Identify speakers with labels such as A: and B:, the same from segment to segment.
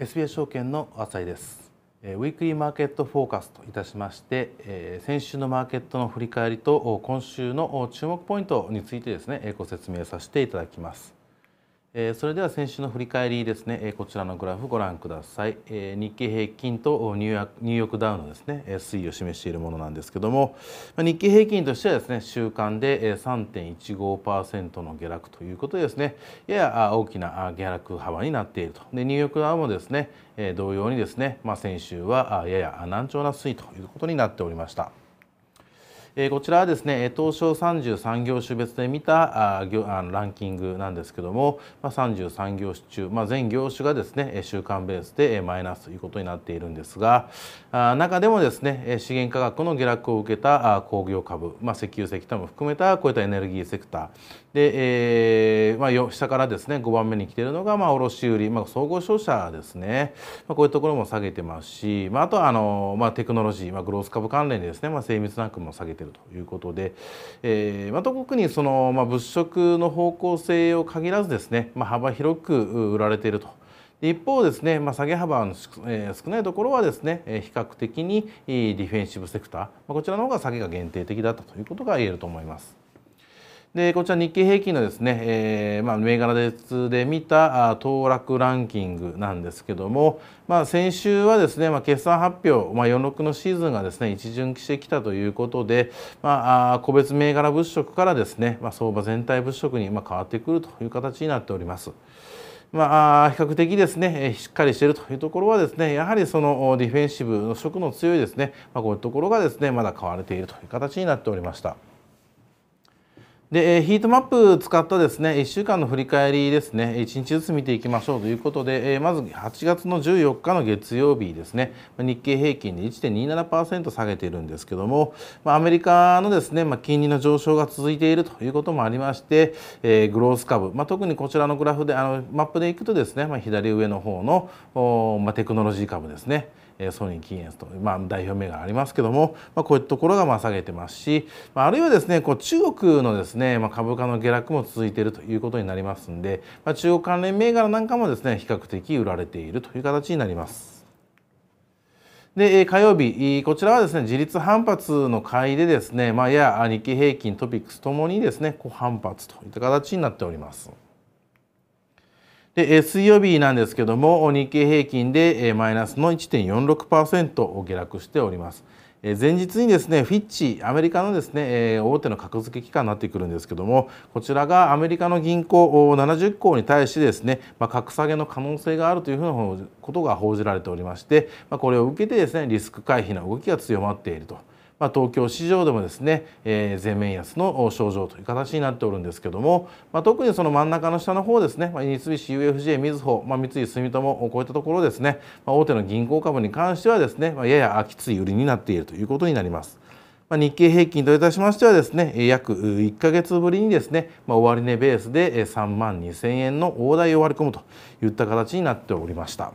A: SBS 証券の浅井ですウィークリーマーケットフォーカスといたしまして先週のマーケットの振り返りと今週の注目ポイントについてですねご説明させていただきますえそれでは先週の振り返りですね、えこちらのグラフご覧ください、え日経平均とニューヨークダウのですね、え推移を示しているものなんですけども、ま日経平均としてはですね週間で、え3.15%の下落ということでですねやや大きな下落幅になっているとでニューヨークダウもですね、え同様にですね、まあ、先週はやや難聴な推移ということになっておりました。えこちらはですね東証33業種別で見たああのランキングなんですけども、まあ、33業種中、まあ、全業種がですね週間ベースでマイナスということになっているんですがあ中でもですね資源価格の下落を受けた工業株、まあ、石油石炭も含めたこういったエネルギーセクターで、えーまあ、下からですね5番目に来ているのが、まあ、卸売、まあ、総合商社ですね、まあ、こういうところも下げてますし、まあ、あとはあの、まあ、テクノロジー、まあ、グロース株関連でですね、まあ、精密なかも下げてるるということで、えー、また特にその、まあ、物色の方向性を限らずですね、まあ、幅広く売られていると。一方ですね、まあ、下げ幅の、え少ないところはですね、え比較的にディフェンシブセクター、まあ、こちらの方が下げが限定的だったということが言えると思います。でこちら日経平均のですね、えー、まあ、銘柄別で見た騰落ランキングなんですけども、まあ、先週はですね、まあ、決算発表、まあ、46のシーズンがですね一巡してきたということで、まあ、個別銘柄物色からですね、まあ、相場全体物色にま変わってくるという形になっております。まあ、比較的ですねしっかりしているというところはですねやはりそのディフェンシブの色の強いですね、まあ、こういうところがですねまだ買われているという形になっておりました。でヒートマップ使ったですね1週間の振り返りですね1日ずつ見ていきましょうということでまず8月の14日の月曜日ですね日経平均で1.27%下げているんですけどもアメリカのですね金利の上昇が続いているということもありましてグロース株、特にこちらのグラフであのマップでいくとですね左上の方の、テクノロジー株ですねソニー、キーエンスと、まあ、代表銘柄ありますけども、まあ、こういったところがまあ下げてますし、まあ、あるいはですねこう中国のですね、まあ、株価の下落も続いているということになりますんで、まあ、中国関連銘柄なんかもですね比較的売られているという形になります。で火曜日、こちらはですね自立反発の会でですね、まあ、や日経平均、トピックスともにですね反発といった形になっております。で水曜日なんですけども日経平均でマイナスの1.46%下落しております。前日にですねフィッチアメリカのですね大手の格付け機関になってくるんですけどもこちらがアメリカの銀行70行に対してですね、まあ、格下げの可能性があるというふうなことが報じられておりまして、まあ、これを受けてですねリスク回避の動きが強まっていると。まあ、東京市場でもですね、えー、全面安の症状という形になっておるんですけども、まあ、特にその真ん中の下の方ですね、まあ、三菱 UFJ みずほ、まあ、三井住友こういったところですね、まあ、大手の銀行株に関してはですね、まあ、ややきつい売りになっているということになります。まあ、日経平均といたしましてはですね約1か月ぶりにですね、まあ、終値ベースで3万2000円の大台を割り込むといった形になっておりました。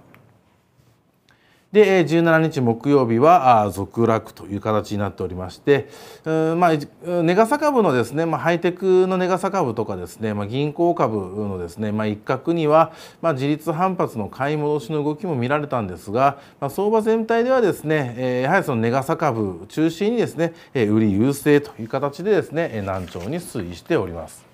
A: で、17日木曜日は続落という形になっておりまして、まあ、ネガサ株のですね、まあ、ハイテクのネガサ株とかですね、まあ、銀行株のですね、まあ、一角には、まあ、自立反発の買い戻しの動きも見られたんですが、まあ、相場全体ではですね、やはりそのネガサ株中心にですね、売り優勢という形でですね、難聴に推移しております。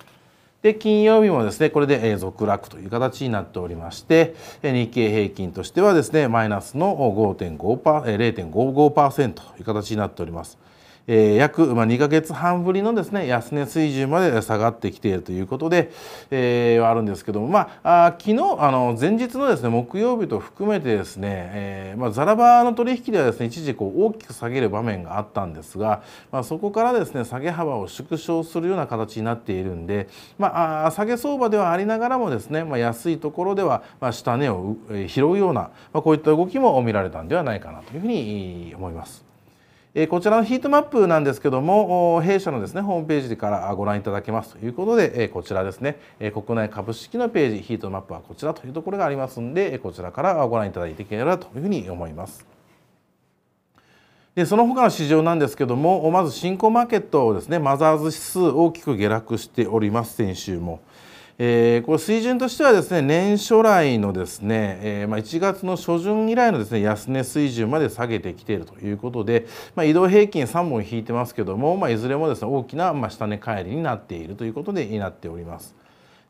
A: で金曜日もですねこれで続落という形になっておりまして日経平均としてはですねマイナスの5.5%という形になっております。えー、約2か月半ぶりのですね安値水準まで下がってきているということで、えー、はあるんですけども、まあ、あ昨日あの前日のですね木曜日と含めてですね、えーまあ、ザラバの取引ではですね一時こう大きく下げる場面があったんですが、まあ、そこからですね下げ幅を縮小するような形になっているんで、まあ、下げ相場ではありながらもですね、まあ、安いところでは、まあ、下値を拾うような、まあ、こういった動きも見られたんではないかなというふうに思います。えこちらのヒートマップなんですけども弊社のですねホームページからご覧いただけますということで、えこちらですね、え国内株式のページヒートマップはこちらというところがありますんで、えこちらからご覧いただいていければというふうに思います。でその他の市場なんですけどもまず新興マーケットですねマザーズ指数大きく下落しております先週も。えー、これ水準としてはですね年初来のですね、えー、まあ、1月の初旬以来のですね安値水準まで下げてきているということで、まあ、移動平均3本引いてますけども、まあ、いずれもですね大きな、ま下値返りになっているということでになっております。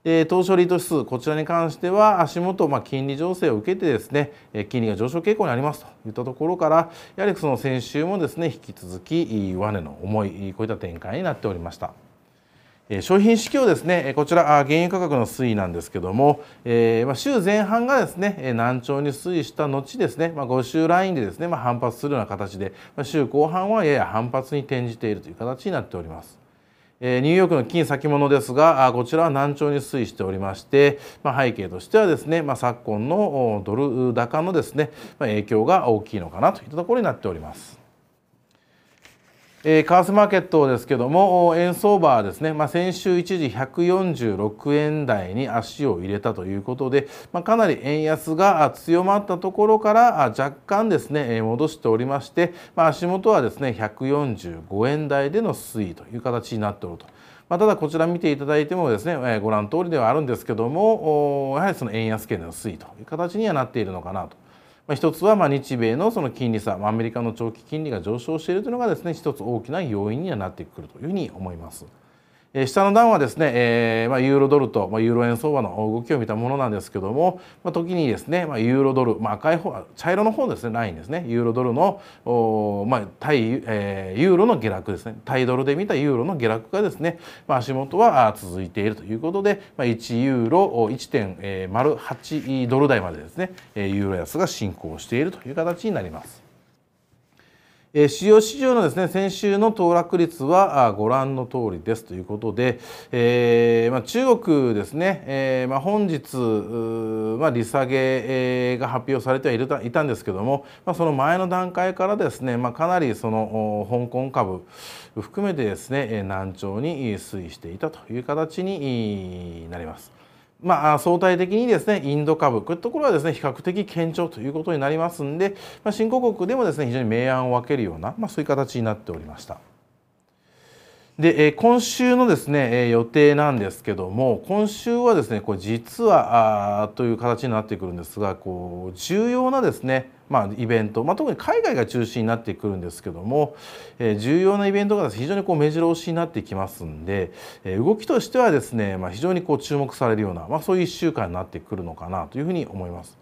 A: えー、東証リート指数こちらに関しては足元、まあ、金利情勢を受けてですね、え金利が上昇傾向にありますといったところからやはりその先週もですね引き続き上値の重いこういった展開になっておりました。商品指標ですねこちら原油価格の推移なんですけども、えま週前半がですね難聴に推移した後ですね、ま5週ラインでですね、ま反発するような形で、ま週後半はやや反発に転じているという形になっております。えニューヨークの金先物ですがこちらは難聴に推移しておりまして、ま背景としてはですね、ま昨今のドル高のですね、ま影響が大きいのかなといったところになっております。えー、為替マーケットですけども円相場はですね、まあ、先週一時146円台に足を入れたということで、まあ、かなり円安が強まったところから若干ですね戻しておりまして、まあ、足元はですね145円台での推移という形になっておると。まただこちら見ていただいてもですね、えご覧の通りではあるんですけどもやはりその円安圏での推移という形にはなっているのかなと。まあ、一つはま日米のその金利差、まアメリカの長期金利が上昇しているというのがですね一つ大きな要因にはなってくるというふうに思います。え下の段はですね、えー、まあ、ユーロドルと、まあ、ユーロ円相場の動きを見たものなんですけども、まあ、時にですね、まユーロドル、ま赤い方茶色の方ですねラインですねユーロドルのま対、えー、ユーロの下落ですね対ドルで見たユーロの下落がですね、ま足元は続いているということで、ま1ユーロ1.08ドル台までですねユーロ安が進行しているという形になります。えー、主要市場のですね先週の騰落率はご覧の通りですということで、えーまあ、中国ですね、えーまあ、本日、まあ、利下げが発表されてはいたいたんですけども、まあ、その前の段階からですね、まあ、かなりその香港株含めてですね難聴に推移していたという形になります。まあ、相対的にですねインド株こういうところはですね比較的堅調ということになりますんで、まあ、新興国でもですね非常に明暗を分けるような、まあ、そういう形になっておりました。で、え今週のですね、え予定なんですけども今週はですねこう実はあという形になってくるんですがこう重要なですねまあ、イベント、まあ、特に海外が中心になってくるんですけども、えー、重要なイベントが非常にこう目白押しになってきますんで、えー、動きとしてはですね、まあ、非常にこう注目されるような、まあ、そういう1週間になってくるのかなというふうに思います。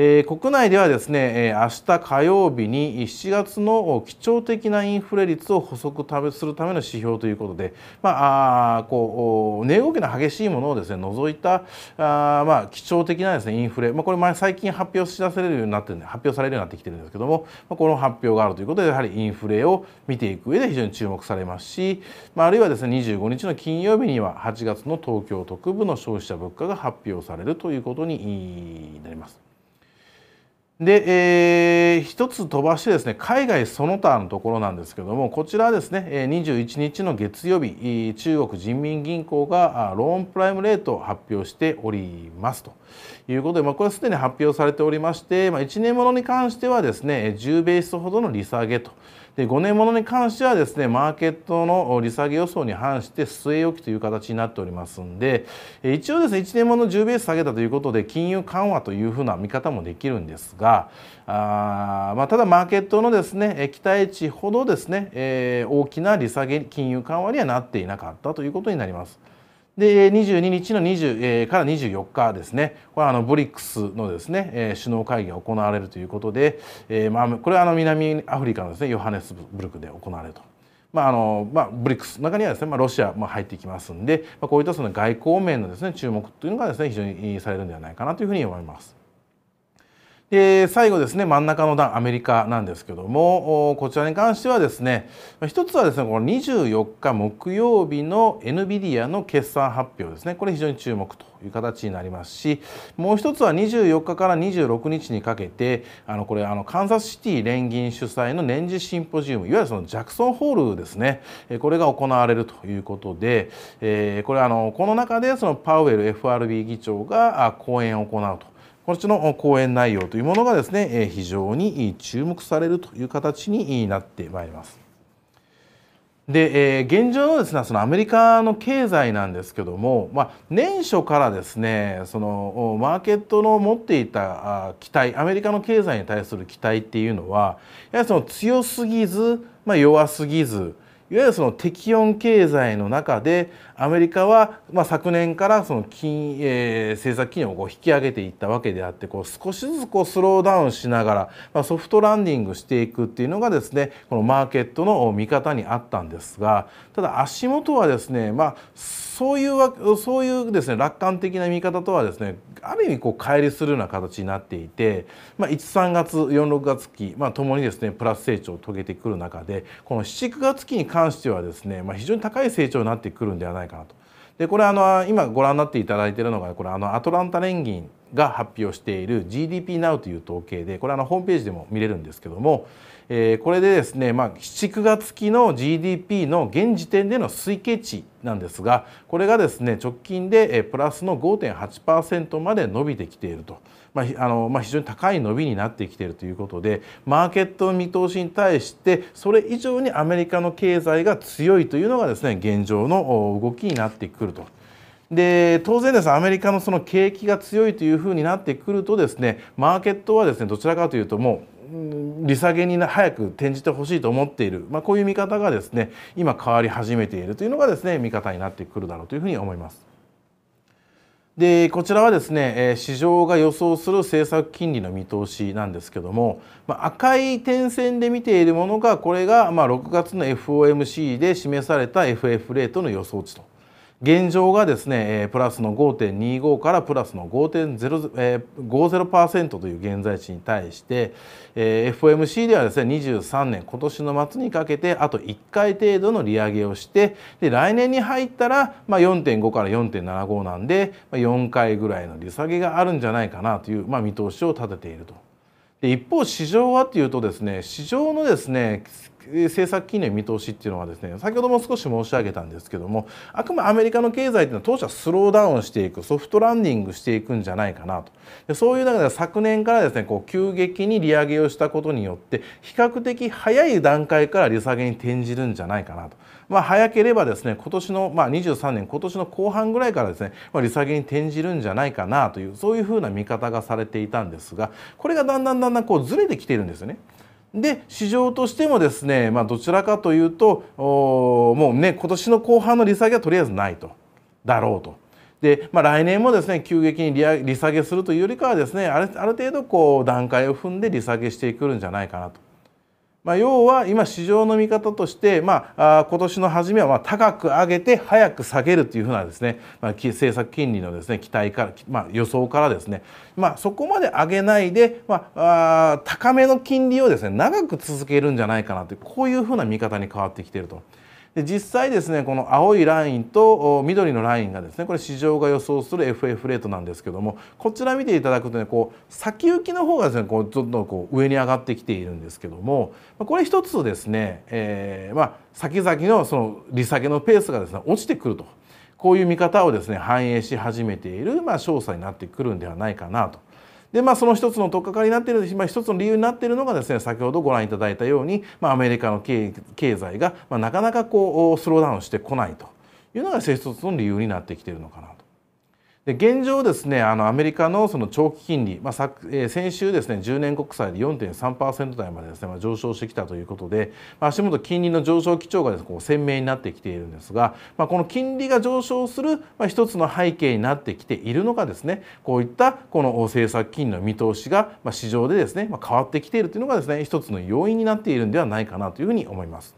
A: え国内ではですね、えー、明日火曜日に7月の基調的なインフレ率を補足するための指標ということで、まあ、あこう値動きの激しいものをですね除いたあ、まあ、基調的なですねインフレ、まあ、これ前最近発表し出せれるようになって発表されるようになってきてるんですけども、まあ、この発表があるということでやはりインフレを見ていく上で非常に注目されますし、まあ、あるいはですね25日の金曜日には8月の東京特部の消費者物価が発表されるということになります。で、えー、1つ飛ばしてですね海外その他のところなんですけどもこちらはですね21日の月曜日中国人民銀行がローンプライムレートを発表しておりますということで、まあ、これすでに発表されておりまして、まあ、1年ものに関してはですね10ベースほどの利下げとで5年ものに関してはですねマーケットの利下げ予想に反して据え置きという形になっておりますんで一応ですね1年もの10ベース下げたということで金融緩和というふうな見方もできるんですがあまあ、ただマーケットのですね期待値ほどですね、えー、大きな利下げ金融緩和にはなっていなかったということになります。で22日の20、えから24日ですねこれはあのブリックスのですね、え首脳会議が行われるということで、えまあ、これはあの南アフリカのですねヨハネスブルクで行われると。まああのまあ、ブリックスの中にはですね、まあ、ロシアも入ってきますんで、まあ、こういったその外交面のですね注目というのがですね非常にされるんではないかなというふうに思います。最後ですね真ん中の段アメリカなんですけどもこちらに関してはですね一つはですねこの24日木曜日の NVIDIA の決算発表ですねこれ非常に注目という形になりますしもう一つは24日から26日にかけてあのこれあのカンザスシティ連銀主催の年次シンポジウムいわゆるそのジャクソンホールですねこれが行われるということで、えー、これあのこの中でそのパウエル FRB 議長が講演を行うと。こちの講演内容というものがですね非常に注目されるという形になってまいります。で、え現状のですねそのアメリカの経済なんですけども、まあ、年初からですねそのマーケットの持っていた期待アメリカの経済に対する期待っていうのはやはりその強すぎず、まあ、弱すぎずいわゆるその適温経済の中でアメリカは、まあ、昨年からその金、えー、政策金利をこう引き上げていったわけであってこう少しずつこうスローダウンしながら、まあ、ソフトランディングしていくっていうのがですねこのマーケットの見方にあったんですがただ足元はですね、まあ、そういうそういうですね楽観的な見方とはですねある意味こう乖離するような形になっていて、まあ、13月46月期まあともにですねプラス成長を遂げてくる中でこの79月期に関してはですね、まあ、非常に高い成長になってくるんではないかないかなと。でこれあの今ご覧になっていただいているのがこれあのアトランタ連銀が発表している GDPNOW という統計でこれあのホームページでも見れるんですけども、えー、これでですね、まあ、79月期の GDP の現時点での推計値なんですがこれがですね直近でプラスの5.8%まで伸びてきていると、まああのまあ、非常に高い伸びになってきているということでマーケットの見通しに対してそれ以上にアメリカの経済が強いというのがですね現状の動きになってくると。で当然です、ね、アメリカのその景気が強いというふうになってくるとですねマーケットはですねどちらかというともう利下げに早く転じてほしいと思っている、まあ、こういう見方がですね今変わり始めているというのがですね見方になってくるだろうというふうに思います。でこちらはですね市場が予想する政策金利の見通しなんですけども赤い点線で見ているものがこれがま6月の FOMC で示された FF レートの予想値と現状がですねプラスの5.25からプラスの5.50%という現在地に対して FOMC ではですね23年今年の末にかけてあと1回程度の利上げをしてで来年に入ったら、4.5から4.75なんで、4回ぐらいの利下げがあるんじゃないかなという、見通しを立てていると。で一方市場はっていうとですね市場のですね政策金利の見通しっていうのはですね先ほども少し申し上げたんですけどもあくまでアメリカの経済っていうのは当初はスローダウンしていくソフトランディングしていくんじゃないかなとでそういう中で昨年からですねこう急激に利上げをしたことによって比較的早い段階から利下げに転じるんじゃないかなと。まあ、早ければですね今年の、まあ、23年今年の後半ぐらいからですね、まあ、利下げに転じるんじゃないかなというそういうふうな見方がされていたんですがこれがだんだんだんだんこうずれてきているんですよね。で市場としてもですね、まあ、どちらかというともうね今年の後半の利下げはとりあえずないとだろうと。で、まあ、来年もですね急激に利下げするというよりかはですねある程度こう段階を踏んで利下げしてくるんじゃないかなと。まあ、要は今市場の見方として、まあ、今年の初めはま高く上げて早く下げるというふうなですね、まあ、政策金利のですね期待から、まあ、予想からですね、まあ、そこまで上げないで、まあ、高めの金利をですね長く続けるんじゃないかなというこういうふうな見方に変わってきていると。で実際ですねこの青いラインと緑のラインがですねこれ市場が予想する FF レートなんですけどもこちら見ていただくとねこう先行きの方がですねこうどんどんこう上に上がってきているんですけどもこれ一つですね、えー、まあ先々のその利下げのペースがですね落ちてくるとこういう見方をですね反映し始めているまあ調査になってくるんではないかなとでまあその一つの取っかかりになっている、まあ、一つの理由になっているのがですね先ほどご覧いただいたように、まあ、アメリカの経済が、まあ、なかなかこうスローダウンしてこないというのが一つの理由になってきているのかなと。で現状ですねあのアメリカのその長期金利、まあ昨えー、先週ですね10年国債で4.3%台までですね、まあ、上昇してきたということで、まあ、足元金利の上昇基調がです、ね、こう鮮明になってきているんですが、まあ、この金利が上昇する、まあ、一つの背景になってきているのがですねこういったこの政策金利の見通しが、まあ、市場でですね、まあ、変わってきているというのがですね一つの要因になっているんではないかなというふうに思います。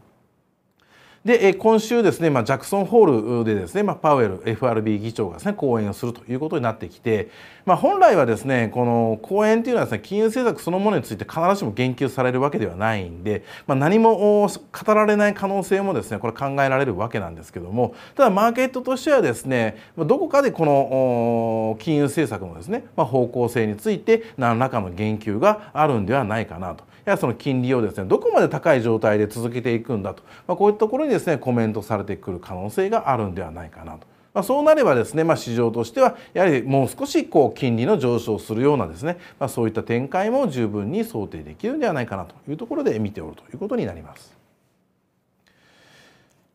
A: で、今週ですね、まあ、ジャクソンホールでですね、まあ、パウエル FRB 議長がですね、講演をするということになってきて、まあ、本来はですね、この講演というのはですね、金融政策そのものについて必ずしも言及されるわけではないんで、まあ、何も語られない可能性もですね、これ考えられるわけなんですけども、ただマーケットとしてはですね、どこかでこの金融政策のですね、まあ、方向性について何らかの言及があるんではないかなと。やその金利をですね、どこまで高い状態で続けていくんだと、まあ、こういったところにですねコメントされてくる可能性があるんではないかなと。まあ、そうなればですね、まあ、市場としてはやはりもう少しこう金利の上昇するようなですね、まあ、そういった展開も十分に想定できるんではないかなというところで見ておるということになります。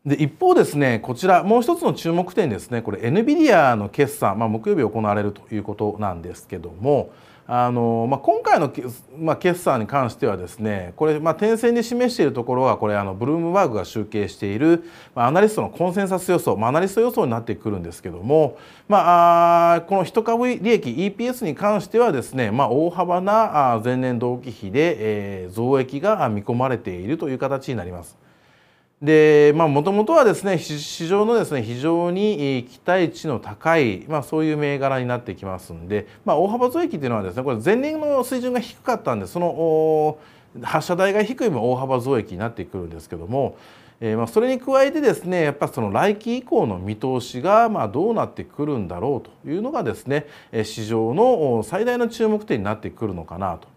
A: で一方ですねこちらもう一つの注目点ですねこれ NVIDIA の決算、まあ、木曜日行われるということなんですけどもあのまあ、今回の、まあ、決算に関してはですねこれ、まあ、点線で示しているところはこれあのブルームバーグが集計している、まあ、アナリストのコンセンサス予想、まあ、アナリスト予想になってくるんですけども、まあ、この1株利益 EPS に関してはですね、まあ、大幅な前年同期比で、え増益が見込まれているという形になります。でまあもともとはですね市場のですね非常に期待値の高い、まあ、そういう銘柄になってきますんで、まあ、大幅増益というのはですねこれ前年の水準が低かったんでその発射台が低いも大幅増益になってくるんですけども、えー、まあそれに加えてですねやっぱその来期以降の見通しがまあどうなってくるんだろうというのがですね市場の最大の注目点になってくるのかなと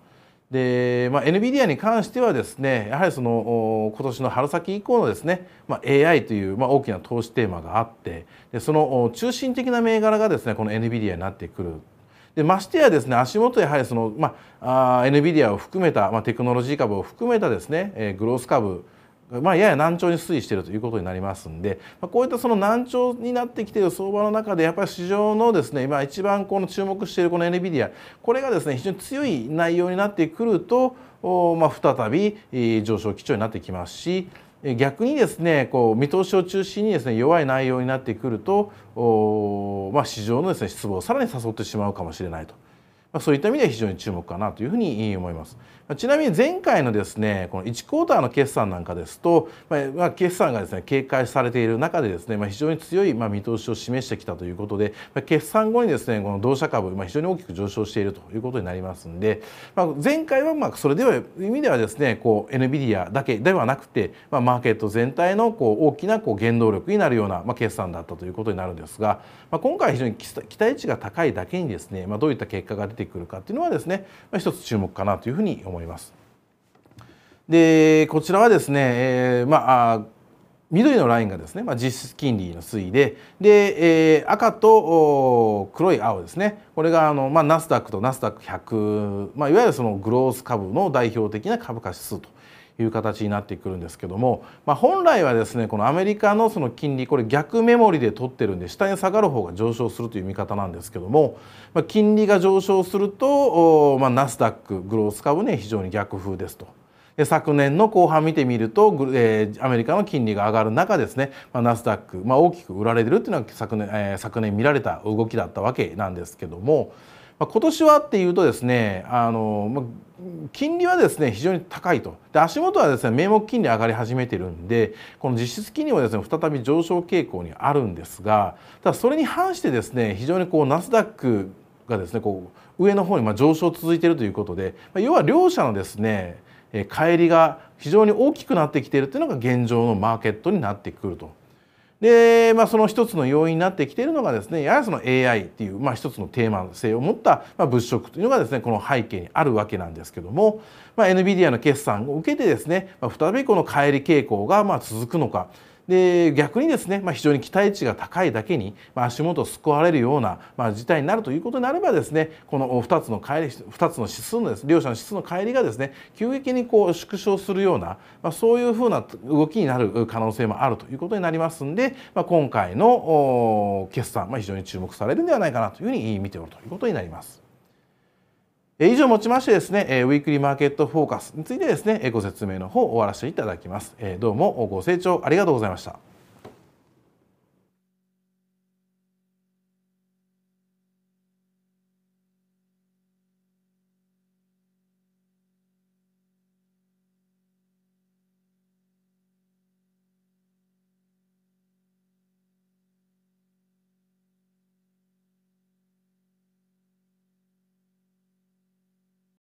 A: で、まあ、NVIDIA に関してはですねやはりその今年の春先以降のですね、まあ、AI という、まあ、大きな投資テーマがあってでその中心的な銘柄がですねこの NVIDIA になってくる。でましてやですね足元やはりその、まあ、NVIDIA を含めた、まあ、テクノロジー株を含めたですね、えー、グロース株まあ、やや難聴に推移しているということになりますんで、まあ、こういったその難聴になってきている相場の中でやっぱり市場のですね今一番この注目しているこの NVIDIA これがですね非常に強い内容になってくると、まあ、再び上昇基調になってきますし逆にですねこう見通しを中心にですね弱い内容になってくると、まあ、市場のですね失望をさらに誘ってしまうかもしれないと。まあ、そういった意味では非常に注目かなというふうに思います。ちなみに前回のですねこの1クォーターの決算なんかですと、まあ、決算がですね警戒されている中でですね、まあ、非常に強いま見通しを示してきたということで、ま決算後にですねこの同社株、まあ、非常に大きく上昇しているということになりますんで、まあ、前回はまあそれでは意味ではですねこう NVIDIA だけではなくて、まあ、マーケット全体のこう大きなこう原動力になるような、ま決算だったということになるんですが、まあ、今回非常に期待値が高いだけにですね、まあ、どういった結果が出てくるかっていうのはですね、まあ、一つ注目かなというふうに思います。います。でこちらはですね、えー、まあ緑のラインがですね、まあ、実質金利の推移でで、えー、赤と黒い青ですねこれがあの、まあ、ナスダックとナスダック100、まあ、いわゆるそのグロース株の代表的な株価指数という形になってくるんですけども、まあ、本来はですねこのアメリカのその金利これ逆メモリで取ってるんで下に下がる方が上昇するという見方なんですけども、まあ、金利が上昇すると、まナスダックグロース株に、ね、非常に逆風ですと。で昨年の後半見てみると、えー、アメリカの金利が上がる中ですね、まナスダック、まあ、大きく売られてるっていうのは昨年,、えー、昨年見られた動きだったわけなんですけども、まあ、今年はっていうとですねあの、まあ金利はですね非常に高いとで足元はですね名目金利上がり始めてるんでこの実質金利もですね再び上昇傾向にあるんですがただそれに反してですね非常にこうナスダックがですねこう上の方にま上昇続いているということで要は両者のですね帰りが非常に大きくなってきているというのが現状のマーケットになってくるとで、まあ、その一つの要因になってきているのがですねやはりその AI っていう、まあ、一つのテーマ性を持った、まあ、物色というのがですねこの背景にあるわけなんですけども、まあ、NVIDIA の決算を受けてですね、まあ、再びこの乖離傾向がまあ続くのかで逆にですね、まあ、非常に期待値が高いだけに、まあ、足元を救われるような、まあ、事態になるということになればですねこの2つの帰り2つの指数のです、ね、両者の指数の乖離がですね急激にこう縮小するような、まあ、そういうふうな動きになる可能性もあるということになりますんで、まあ、今回の決算、まあ、非常に注目されるんではないかなというふうに見ておるということになります。以上をもちましてですね、ウィークリーマーケットフォーカスについてですね、ご説明の方を終わらせていただきます。どうもご清聴ありがとうございました。